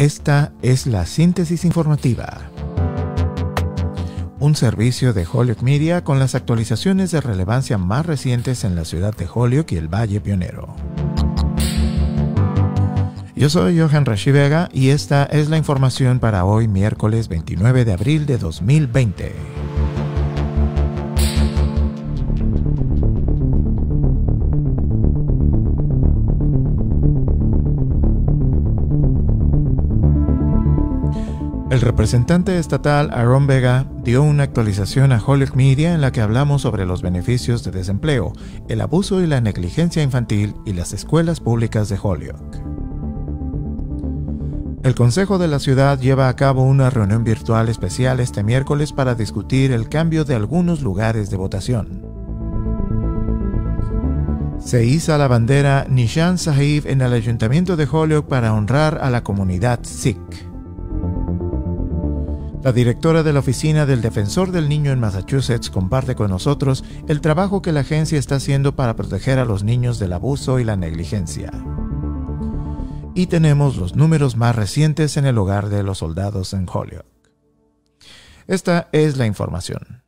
Esta es la síntesis informativa. Un servicio de Holyoke Media con las actualizaciones de relevancia más recientes en la ciudad de Holyoke y el Valle Pionero. Yo soy Johan Rashi Vega y esta es la información para hoy miércoles 29 de abril de 2020. El representante estatal Aaron Vega dio una actualización a Hollywood Media en la que hablamos sobre los beneficios de desempleo, el abuso y la negligencia infantil y las escuelas públicas de Hollywood. El Consejo de la Ciudad lleva a cabo una reunión virtual especial este miércoles para discutir el cambio de algunos lugares de votación. Se iza la bandera Nishan Sahib en el Ayuntamiento de Holyoke para honrar a la comunidad Sikh. La directora de la Oficina del Defensor del Niño en Massachusetts comparte con nosotros el trabajo que la agencia está haciendo para proteger a los niños del abuso y la negligencia. Y tenemos los números más recientes en el hogar de los soldados en Holyoke. Esta es la información.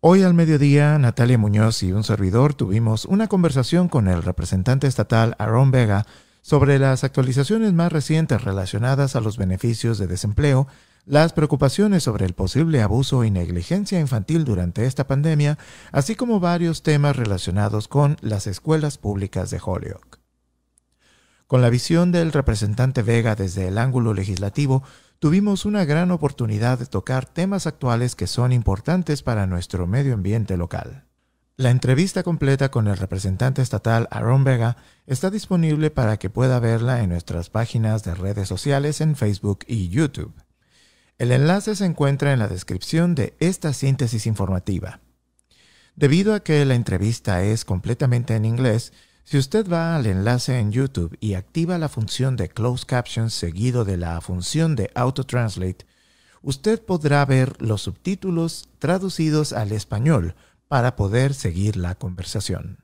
Hoy al mediodía, Natalia Muñoz y un servidor tuvimos una conversación con el representante estatal Aaron Vega sobre las actualizaciones más recientes relacionadas a los beneficios de desempleo, las preocupaciones sobre el posible abuso y negligencia infantil durante esta pandemia, así como varios temas relacionados con las escuelas públicas de Holyoke. Con la visión del representante Vega desde el ángulo legislativo, tuvimos una gran oportunidad de tocar temas actuales que son importantes para nuestro medio ambiente local. La entrevista completa con el representante estatal Aaron Vega está disponible para que pueda verla en nuestras páginas de redes sociales en Facebook y YouTube. El enlace se encuentra en la descripción de esta síntesis informativa. Debido a que la entrevista es completamente en inglés, si usted va al enlace en YouTube y activa la función de Closed Captions seguido de la función de Auto Translate, usted podrá ver los subtítulos traducidos al español para poder seguir la conversación.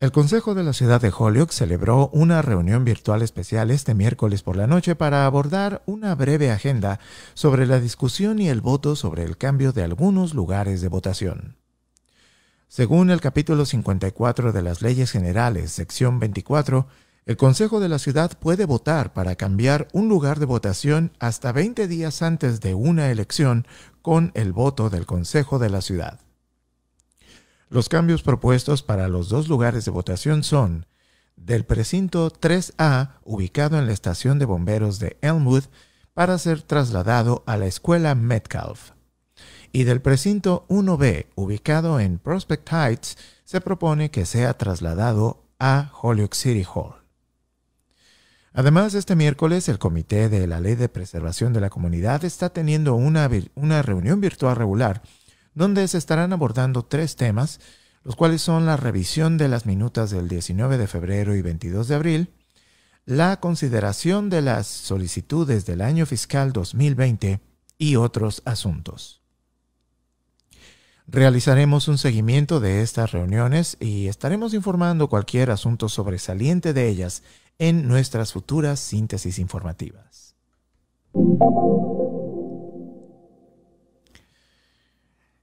El Consejo de la Ciudad de Holyoke celebró una reunión virtual especial este miércoles por la noche para abordar una breve agenda sobre la discusión y el voto sobre el cambio de algunos lugares de votación. Según el capítulo 54 de las Leyes Generales, sección 24, el Consejo de la Ciudad puede votar para cambiar un lugar de votación hasta 20 días antes de una elección con el voto del Consejo de la Ciudad. Los cambios propuestos para los dos lugares de votación son del precinto 3A ubicado en la estación de bomberos de Elmwood para ser trasladado a la escuela Metcalf y del precinto 1B ubicado en Prospect Heights se propone que sea trasladado a Holyoke City Hall. Además, este miércoles el Comité de la Ley de Preservación de la Comunidad está teniendo una, reunión virtual regular donde se estarán abordando tres temas, los cuales son la revisión de las minutas del 19 de febrero y 22 de abril, la consideración de las solicitudes del año fiscal 2020 y otros asuntos. Realizaremos un seguimiento de estas reuniones y estaremos informando cualquier asunto sobresaliente de ellas en nuestras futuras síntesis informativas.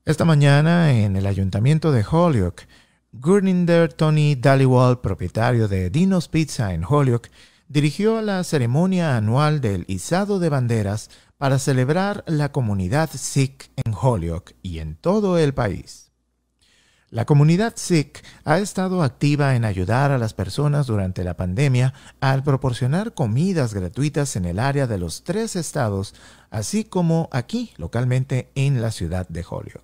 Esta mañana en el ayuntamiento de Holyoke, Gurninder Tony Dhaliwal, propietario de Dino's Pizza en Holyoke, dirigió la ceremonia anual del izado de banderas para celebrar la comunidad Sikh en Holyoke y en todo el país. La comunidad SIC ha estado activa en ayudar a las personas durante la pandemia al proporcionar comidas gratuitas en el área de los tres estados, así como aquí localmente en la ciudad de Holyoke.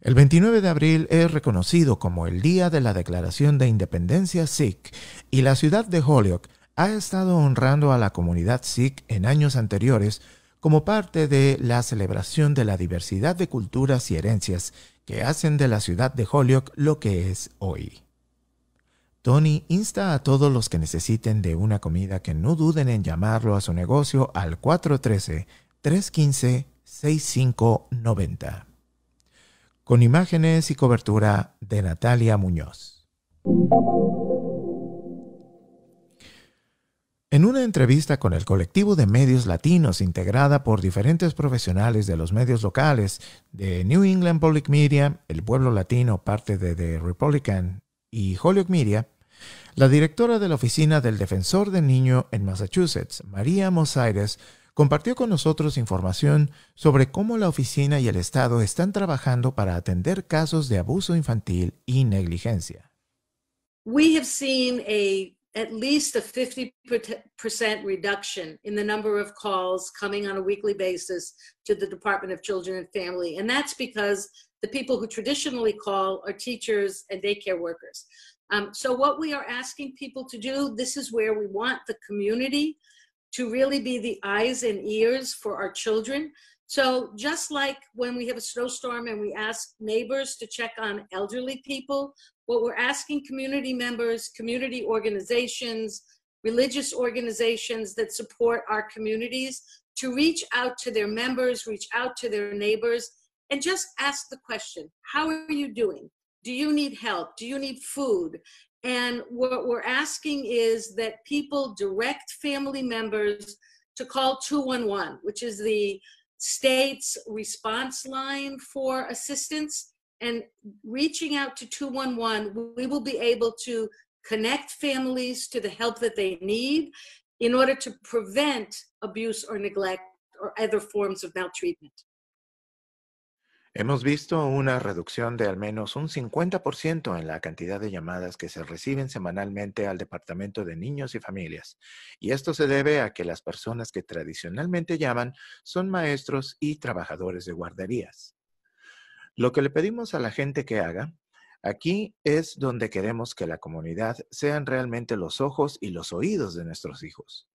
El 29 de abril es reconocido como el Día de la Declaración de Independencia Sikh y la ciudad de Holyoke ha estado honrando a la comunidad Sikh en años anteriores como parte de la celebración de la diversidad de culturas y herencias que hacen de la ciudad de Holyoke lo que es hoy. Tony insta a todos los que necesiten de una comida que no duden en llamarlo a su negocio al 413-315-6590. Con imágenes y cobertura de Natalia Muñoz. En una entrevista con el colectivo de medios latinos integrada por diferentes profesionales de los medios locales de New England Public Media, El Pueblo Latino, parte de The Republican y Holyoke Media, la directora de la Oficina del Defensor del Niño en Massachusetts, María Mosaires, compartió con nosotros información sobre cómo la oficina y el Estado están trabajando para atender casos de abuso infantil y negligencia. We have seen a at least a 50% reduction in the number of calls coming on a weekly basis to the Department of Children and Family. And that's because the people who traditionally call are teachers and daycare workers. Um, so, what we are asking people to do, this is where we want the community to really be the eyes and ears for our children so just like when we have a snowstorm and we ask neighbors to check on elderly people, what we're asking community members, community organizations, religious organizations that support our communities to reach out to their members, reach out to their neighbors, and just ask the question, how are you doing? Do you need help? Do you need food? And what we're asking is that people direct family members to call 211, which is the state's response line for assistance and reaching out to 211 we will be able to connect families to the help that they need in order to prevent abuse or neglect or other forms of maltreatment Hemos visto una reducción de al menos un 50% en la cantidad de llamadas que se reciben semanalmente al Departamento de Niños y Familias, y esto se debe a que las personas que tradicionalmente llaman son maestros y trabajadores de guarderías. Lo que le pedimos a la gente que haga Aquí es donde queremos que la comunidad sean realmente los ojos y los oídos de nuestros hijos.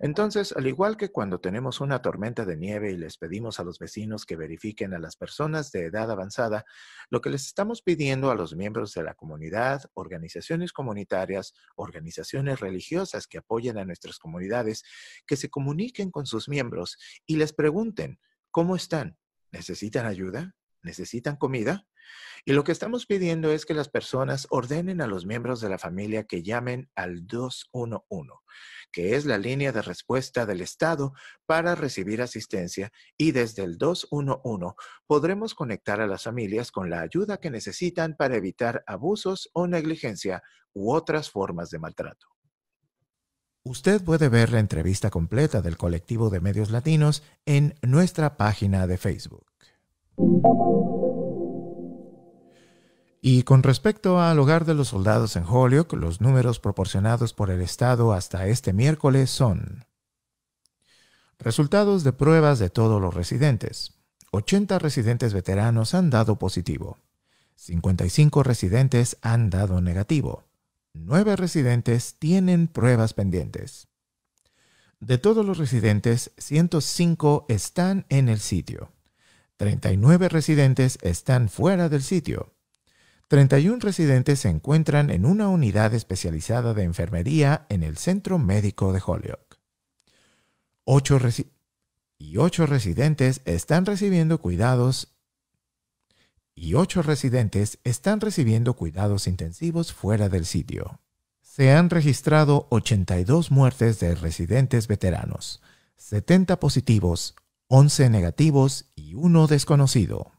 Entonces, al igual que cuando tenemos una tormenta de nieve y les pedimos a los vecinos que verifiquen a las personas de edad avanzada, lo que les estamos pidiendo a los miembros de la comunidad, organizaciones comunitarias, organizaciones religiosas que apoyen a nuestras comunidades, que se comuniquen con sus miembros y les pregunten, ¿cómo están? ¿Necesitan ayuda? necesitan comida. Y lo que estamos pidiendo es que las personas ordenen a los miembros de la familia que llamen al 211, que es la línea de respuesta del Estado para recibir asistencia y desde el 211 podremos conectar a las familias con la ayuda que necesitan para evitar abusos o negligencia u otras formas de maltrato. Usted puede ver la entrevista completa del colectivo de medios latinos en nuestra página de Facebook. Y con respecto al hogar de los soldados en Holyoke, los números proporcionados por el Estado hasta este miércoles son resultados de pruebas de todos los residentes. 80 residentes veteranos han dado positivo, 55 residentes han dado negativo, 9 residentes tienen pruebas pendientes. De todos los residentes, 105 están en el sitio. 39 residentes están fuera del sitio. 31 residentes se encuentran en una unidad especializada de enfermería en el Centro Médico de Holyoke. 8 y 8 residentes están recibiendo cuidados y 8 residentes están recibiendo cuidados intensivos fuera del sitio. Se han registrado 82 muertes de residentes veteranos, 70 positivos, 11 negativos uno desconocido.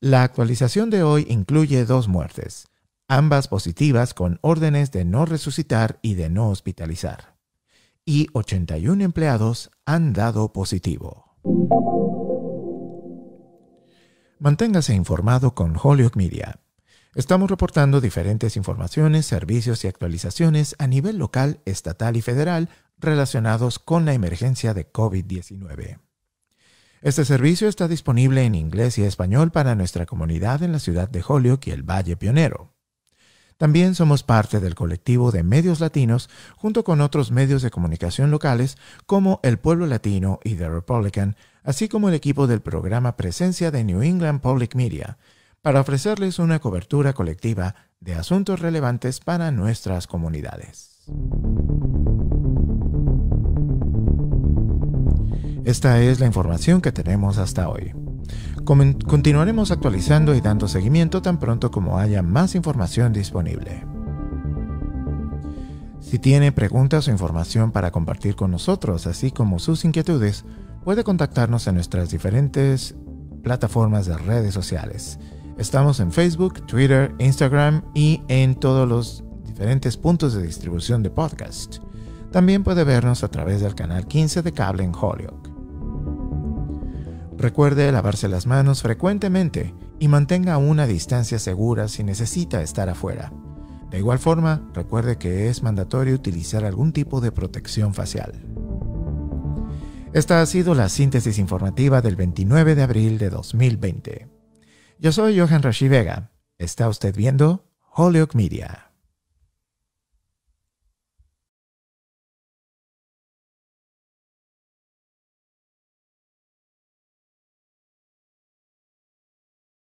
La actualización de hoy incluye dos muertes, ambas positivas con órdenes de no resucitar y de no hospitalizar. Y 81 empleados han dado positivo. Manténgase informado con Holyoke Media. Estamos reportando diferentes informaciones, servicios y actualizaciones a nivel local, estatal y federal relacionados con la emergencia de COVID-19. Este servicio está disponible en inglés y español para nuestra comunidad en la ciudad de Holyoke y el Valle Pionero. También somos parte del colectivo de medios latinos junto con otros medios de comunicación locales como El Pueblo Latino y The Republican, así como el equipo del programa Presencia de New England Public Media, para ofrecerles una cobertura colectiva de asuntos relevantes para nuestras comunidades. Esta es la información que tenemos hasta hoy. Continuaremos actualizando y dando seguimiento tan pronto como haya más información disponible. Si tiene preguntas o información para compartir con nosotros, así como sus inquietudes, puede contactarnos en nuestras diferentes plataformas de redes sociales. Estamos en Facebook, Twitter, Instagram y en todos los diferentes puntos de distribución de podcast. También puede vernos a través del canal 15 de cable en Holyoke. Recuerde lavarse las manos frecuentemente y mantenga una distancia segura si necesita estar afuera. De igual forma, recuerde que es mandatorio utilizar algún tipo de protección facial. Esta ha sido la síntesis informativa del 29 de abril de 2020. Yo soy Johan Rashi Vega. Está usted viendo Holyoke Media.